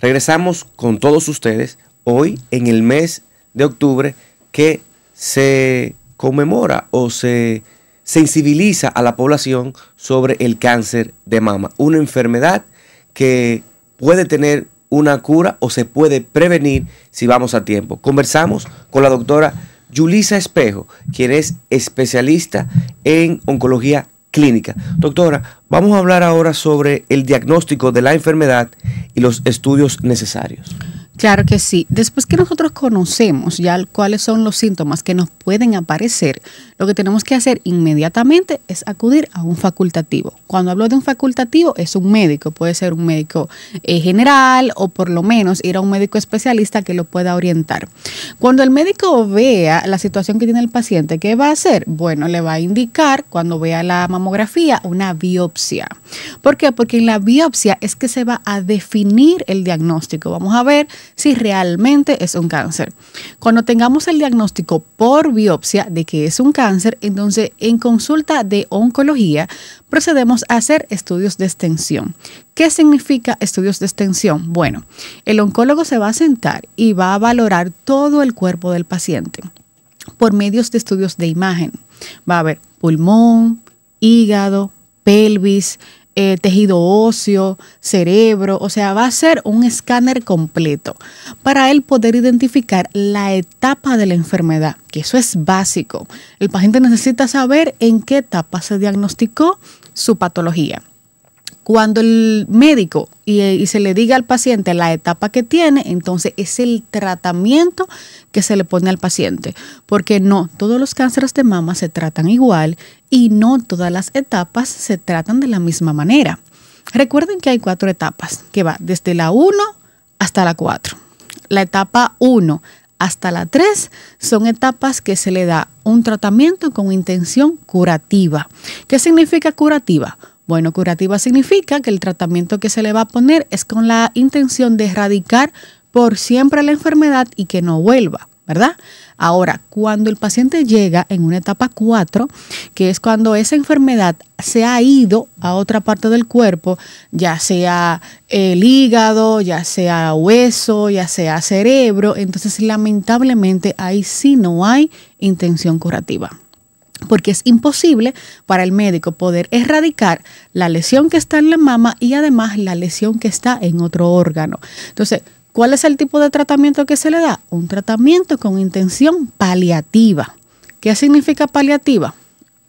Regresamos con todos ustedes hoy en el mes de octubre que se conmemora o se sensibiliza a la población sobre el cáncer de mama, una enfermedad que puede tener una cura o se puede prevenir si vamos a tiempo. Conversamos con la doctora Yulisa Espejo, quien es especialista en oncología clínica. Doctora, vamos a hablar ahora sobre el diagnóstico de la enfermedad y los estudios necesarios. Claro que sí. Después que nosotros conocemos ya cuáles son los síntomas que nos pueden aparecer, lo que tenemos que hacer inmediatamente es acudir a un facultativo. Cuando hablo de un facultativo es un médico, puede ser un médico eh, general o por lo menos ir a un médico especialista que lo pueda orientar. Cuando el médico vea la situación que tiene el paciente, ¿qué va a hacer? Bueno, le va a indicar cuando vea la mamografía una biopsia. ¿Por qué? Porque en la biopsia es que se va a definir el diagnóstico. Vamos a ver si realmente es un cáncer. Cuando tengamos el diagnóstico por biopsia de que es un cáncer, entonces en consulta de oncología procedemos a hacer estudios de extensión. ¿Qué significa estudios de extensión? Bueno, el oncólogo se va a sentar y va a valorar todo el cuerpo del paciente por medios de estudios de imagen. Va a haber pulmón, hígado, pelvis, eh, tejido óseo, cerebro, o sea, va a ser un escáner completo para él poder identificar la etapa de la enfermedad, que eso es básico. El paciente necesita saber en qué etapa se diagnosticó su patología. Cuando el médico y, se le diga al paciente la etapa que tiene, entonces es el tratamiento que se le pone al paciente. Porque no todos los cánceres de mama se tratan igual y no todas las etapas se tratan de la misma manera. Recuerden que hay cuatro etapas, que va desde la 1 hasta la 4. La etapa 1 hasta la 3 son etapas que se le da un tratamiento con intención curativa. ¿Qué significa curativa? Bueno, curativa significa que el tratamiento que se le va a poner es con la intención de erradicar por siempre la enfermedad y que no vuelva. ¿verdad? Ahora, cuando el paciente llega en una etapa 4, que es cuando esa enfermedad se ha ido a otra parte del cuerpo, ya sea el hígado, ya sea hueso, ya sea cerebro, entonces lamentablemente ahí sí no hay intención curativa porque es imposible para el médico poder erradicar la lesión que está en la mama y además la lesión que está en otro órgano. Entonces, ¿cuál es el tipo de tratamiento que se le da? Un tratamiento con intención paliativa. ¿Qué significa paliativa?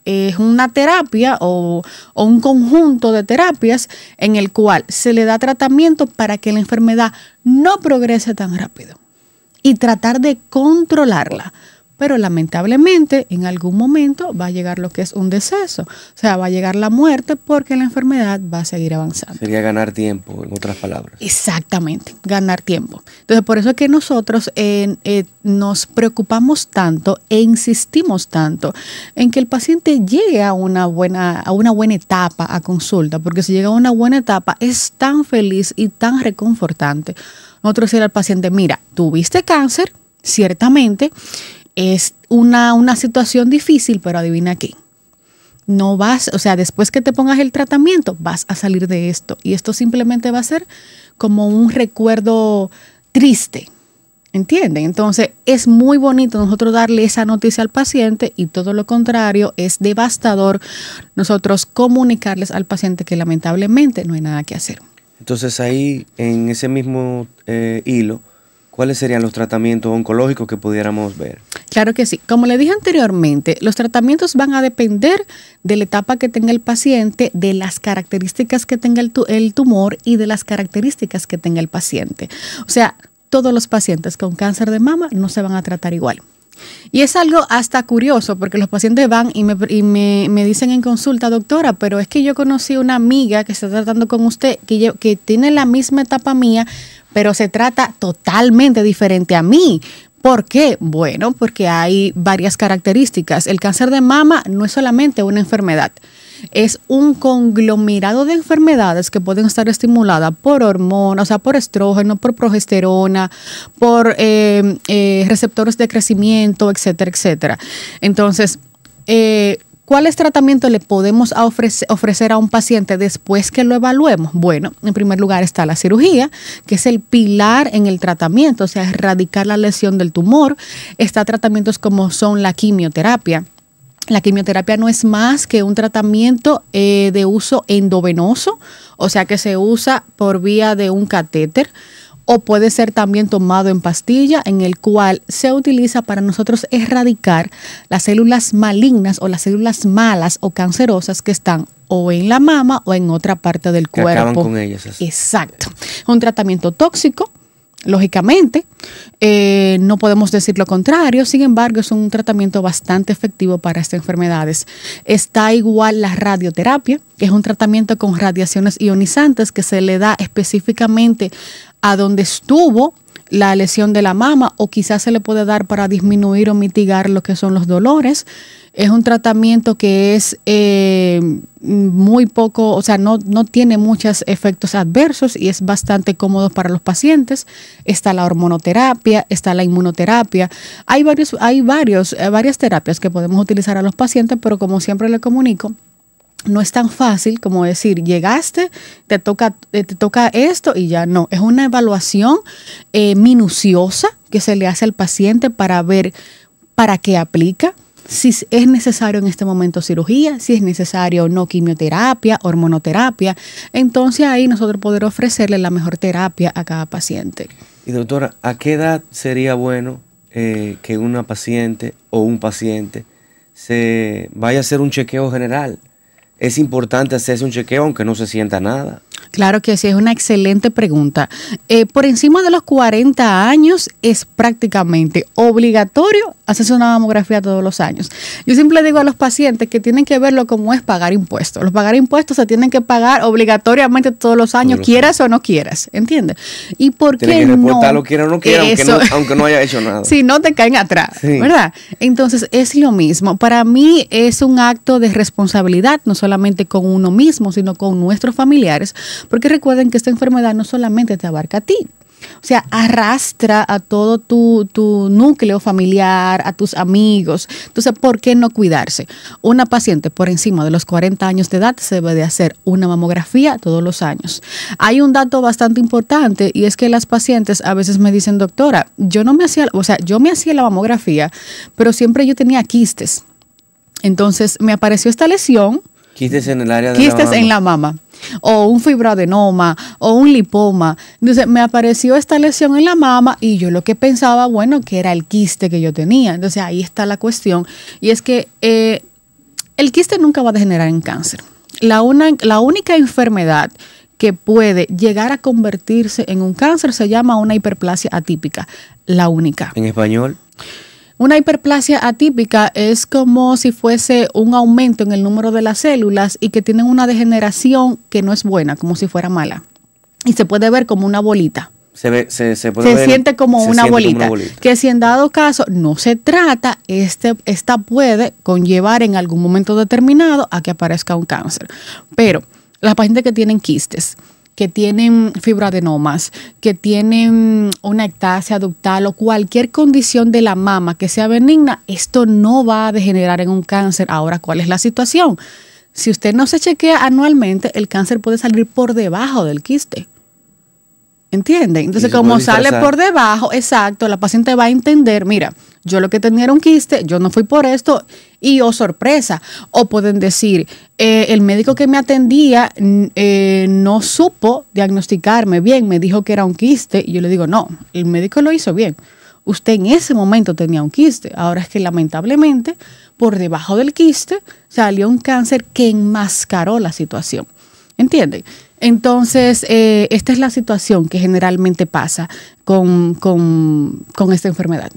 Es una terapia o, un conjunto de terapias en el cual se le da tratamiento para que la enfermedad no progrese tan rápido y tratar de controlarla pero lamentablemente en algún momento va a llegar lo que es un deceso, o sea, va a llegar la muerte porque la enfermedad va a seguir avanzando. Sería ganar tiempo, en otras palabras. Exactamente, ganar tiempo. Entonces, por eso es que nosotros eh, nos preocupamos tanto e insistimos tanto en que el paciente llegue a una, buena, a una buena etapa a consulta, porque si llega a una buena etapa es tan feliz y tan reconfortante. Nosotros decimos al paciente, mira, tuviste cáncer, ciertamente, es una, una situación difícil, pero adivina qué. No vas, o sea, después que te pongas el tratamiento, vas a salir de esto. Y esto simplemente va a ser como un recuerdo triste. ¿Entienden? Entonces es muy bonito nosotros darle esa noticia al paciente y todo lo contrario es devastador nosotros comunicarles al paciente que lamentablemente no hay nada que hacer. Entonces ahí en ese mismo eh, hilo, ¿cuáles serían los tratamientos oncológicos que pudiéramos ver? Claro que sí. Como le dije anteriormente, los tratamientos van a depender de la etapa que tenga el paciente, de las características que tenga el, tumor y de las características que tenga el paciente. O sea, todos los pacientes con cáncer de mama no se van a tratar igual. Y es algo hasta curioso, porque los pacientes van y, me, dicen en consulta, doctora, pero es que yo conocí una amiga que está tratando con usted, que tiene la misma etapa mía, pero se trata totalmente diferente a mí. ¿Por qué? Bueno, porque hay varias características. El cáncer de mama no es solamente una enfermedad, es un conglomerado de enfermedades que pueden estar estimuladas por hormonas, o sea, por estrógeno, por progesterona, por eh, eh, receptores de crecimiento, etcétera, etcétera. Entonces, eh, ¿Cuáles tratamientos le podemos ofrecer a un paciente después que lo evaluemos? Bueno, en primer lugar está la cirugía, que es el pilar en el tratamiento, o sea, erradicar la lesión del tumor. Está tratamientos como son la quimioterapia. La quimioterapia no es más que un tratamiento eh, de uso endovenoso, o sea que se usa por vía de un catéter o puede ser también tomado en pastilla, en el cual se utiliza para nosotros erradicar las células malignas o las células malas o cancerosas que están o en la mama o en otra parte del cuerpo. Acaban con ellas. Exacto. Un tratamiento tóxico Lógicamente, eh, no podemos decir lo contrario, sin embargo, es un tratamiento bastante efectivo para estas enfermedades. Está igual la radioterapia, que es un tratamiento con radiaciones ionizantes que se le da específicamente a donde estuvo la lesión de la mama o quizás se le puede dar para disminuir o mitigar lo que son los dolores. Es un tratamiento que es eh, muy poco, o sea, no, tiene muchos efectos adversos y es bastante cómodo para los pacientes. Está la hormonoterapia, está la inmunoterapia. Hay, varios, hay varios, eh, varias terapias que podemos utilizar a los pacientes, pero como siempre le comunico, no es tan fácil como decir, llegaste, te toca, eh, te toca esto y ya no. Es una evaluación eh, minuciosa que se le hace al paciente para ver para qué aplica, si es necesario en este momento cirugía, si es necesario o no quimioterapia, hormonoterapia. Entonces ahí nosotros poder ofrecerle la mejor terapia a cada paciente. Y doctora, ¿a qué edad sería bueno eh, que una paciente o un paciente se vaya a hacer un chequeo general es importante hacerse un chequeo aunque no se sienta nada. Claro que sí, es una excelente pregunta. Eh, por encima de los 40 años es prácticamente obligatorio hacerse una mamografía todos los años. Yo siempre digo a los pacientes que tienen que verlo como es pagar impuestos. Los pagar impuestos se tienen que pagar obligatoriamente todos los años, quieras o no quieras, ¿entiendes? ¿Y por que no? o no aunque no, haya hecho nada. si no, te caen atrás, ¿verdad? Entonces es lo mismo. Para mí es un acto de responsabilidad, no solamente con uno mismo, sino con nuestros familiares porque recuerden que esta enfermedad no solamente te abarca a ti, o sea, arrastra a todo tu, núcleo familiar, a tus amigos. Entonces, ¿por qué no cuidarse? Una paciente por encima de los 40 años de edad se debe de hacer una mamografía todos los años. Hay un dato bastante importante y es que las pacientes a veces me dicen, doctora, yo no me hacía, o sea, yo me hacía la mamografía, pero siempre yo tenía quistes. Entonces, me apareció esta lesión Quistes en el área de la mama. en la mama. O un fibroadenoma, o un lipoma. Entonces, me apareció esta lesión en la mama y yo lo que pensaba, bueno, que era el quiste que yo tenía. Entonces, ahí está la cuestión. Y es que eh, el quiste nunca va a degenerar en cáncer. La, una, la única enfermedad que puede llegar a convertirse en un cáncer se llama una hiperplasia atípica. La única. ¿En español? Una hiperplasia atípica es como si fuese un aumento en el número de las células y que tienen una degeneración que no es buena, como si fuera mala. Y se puede ver como una bolita. Se, ve, se, puede siente, como, una bolita, como, una bolita, Que si en dado caso no se trata, este, esta puede conllevar en algún momento determinado a que aparezca un cáncer. Pero las pacientes que tienen quistes, que tienen fibroadenomas, que tienen una ectasia ductal o cualquier condición de la mama que sea benigna, esto no va a degenerar en un cáncer. Ahora, ¿cuál es la situación? Si usted no se chequea anualmente, el cáncer puede salir por debajo del quiste. ¿Entienden? Entonces, como sale por debajo, exacto, la paciente va a entender, mira, yo lo que tenía era un quiste, yo no fui por esto, y o oh, sorpresa. O pueden decir, eh, el médico que me atendía eh, no supo diagnosticarme bien, me dijo que era un quiste, y yo le digo, no, el médico lo hizo bien. Usted en ese momento tenía un quiste, ahora es que lamentablemente por debajo del quiste salió un cáncer que enmascaró la situación. ¿Entienden? Entonces, eh, esta es la situación que generalmente pasa con esta enfermedad.